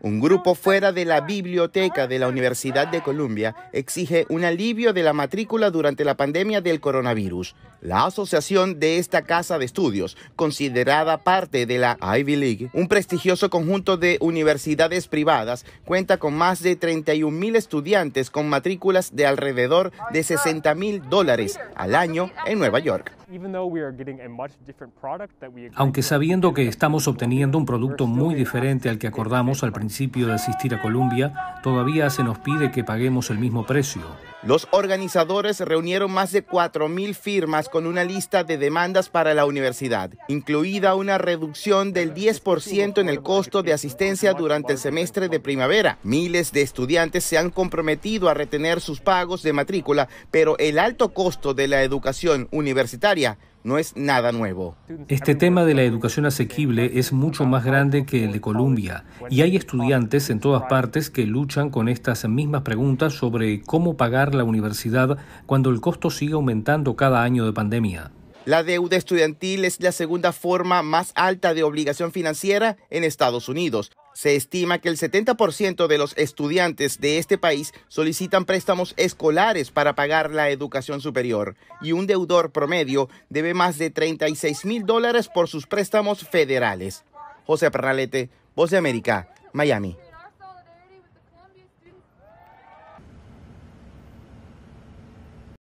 Un grupo fuera de la biblioteca de la Universidad de Columbia exige un alivio de la matrícula durante la pandemia del coronavirus. La asociación de esta casa de estudios, considerada parte de la Ivy League, un prestigioso conjunto de universidades privadas, cuenta con más de 31 mil estudiantes con matrículas de alrededor de 60 mil dólares al año en Nueva York. Aunque sabiendo que estamos obteniendo un producto muy diferente al que acordamos al principio de asistir a Colombia, todavía se nos pide que paguemos el mismo precio. Los organizadores reunieron más de 4.000 firmas con una lista de demandas para la universidad, incluida una reducción del 10% en el costo de asistencia durante el semestre de primavera. Miles de estudiantes se han comprometido a retener sus pagos de matrícula, pero el alto costo de la educación universitaria no es nada nuevo. Este tema de la educación asequible es mucho más grande que el de Colombia y hay estudiantes en todas partes que luchan con estas mismas preguntas sobre cómo pagar la universidad cuando el costo sigue aumentando cada año de pandemia. La deuda estudiantil es la segunda forma más alta de obligación financiera en Estados Unidos. Se estima que el 70% de los estudiantes de este país solicitan préstamos escolares para pagar la educación superior y un deudor promedio debe más de 36 mil dólares por sus préstamos federales. José Pernalete, Voz de América, Miami.